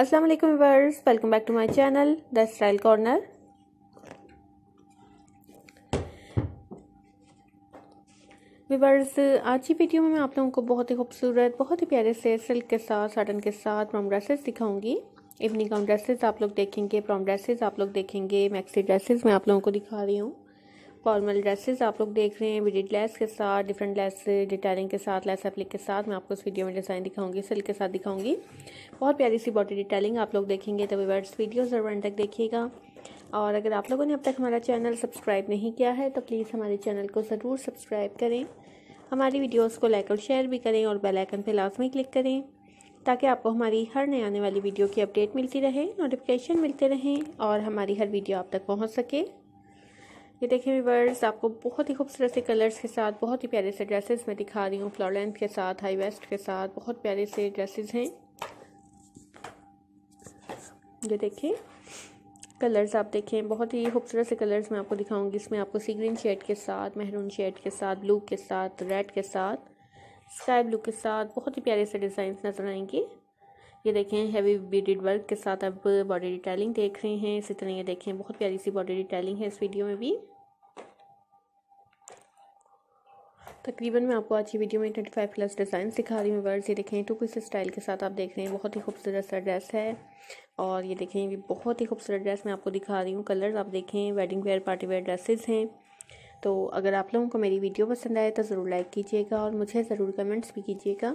अस्सलाम वालेकुम viewers welcome back to my channel the style corner viewers आज की वीडियो में मैं आप लोगों को बहुत ही खूबसूरत बहुत ही प्यारे से सिल्क के साथ साटन के साथ प्रॉम ड्रेसेस दिखाऊंगी इवनिंग गाउन ड्रेसेस आप लोग देखेंगे प्रॉम ड्रेसेस आप लोग देखेंगे मैक्सी ड्रेसेस मैं आप लोगों को दिखा रही हूँ फॉर्मल ड्रेसेस आप लोग देख रहे हैं विडिड लेस के साथ डिफरेंट लेस डिटेलिंग के साथ लेस एप्लिक के साथ मैं आपको इस वीडियो में डिज़ाइन दिखाऊंगी सिल्क के साथ दिखाऊंगी बहुत प्यारी सी बॉडी डिटेलिंग आप लोग देखेंगे तो वीवर्स वीडियो ज़रूर एंड तक देखिएगा और अगर आप लोगों ने अब तक हमारा चैनल सब्सक्राइब नहीं किया है तो प्लीज़ हमारे चैनल को ज़रूर सब्सक्राइब करें हमारी वीडियोज़ को लाइक और शेयर भी करें और बेलाइकन पर लाजमी क्लिक करें ताकि आपको हमारी हर नए आने वाली वीडियो की अपडेट मिलती रहे नोटिफिकेशन मिलते रहें और हमारी हर वीडियो आप तक पहुंच सके ये देखिए वीवर्स आपको बहुत ही खूबसूरत से कलर्स के साथ बहुत ही प्यारे से ड्रेसेस मैं दिखा रही हूँ फ्लॉर लेंथ के साथ हाई वेस्ट के साथ बहुत प्यारे से ड्रेसेस हैं ये देखिए कलर्स आप देखें बहुत ही खूबसूरत से कलर्स मैं आपको दिखाऊंगी इसमें आपको सी ग्रीन शेड के साथ मेहरून शेड के साथ ब्लू के साथ रेड के साथ स्काई ब्लू के साथ बहुत ही प्यारे से डिजाइन नज़र आएंगे ये देखें हैवी बीडेड वर्क के साथ आप बॉडी डिटेलिंग देख रहे हैं इसी तरह ये देखें बहुत प्यारी सी बॉडी डिटेलिंग है इस वीडियो में भी तकरीबन मैं आपको आज की वीडियो में ट्वेंटी फाइव प्लस डिज़ाइन सिखा रही हूँ वर्ड्स ये देखें टू पीस स्टाइल के साथ आप देख रहे हैं बहुत ही खूबसूरत सा ड्रेस है और ये देखें ये बहुत ही खूबसूरत ड्रेस मैं आपको दिखा रही हूँ कलर्स आप देखें wedding wear party wear dresses हैं तो अगर आप लोगों को मेरी वीडियो पसंद आए तो ज़रूर लाइक कीजिएगा और मुझे ज़रूर कमेंट्स भी कीजिएगा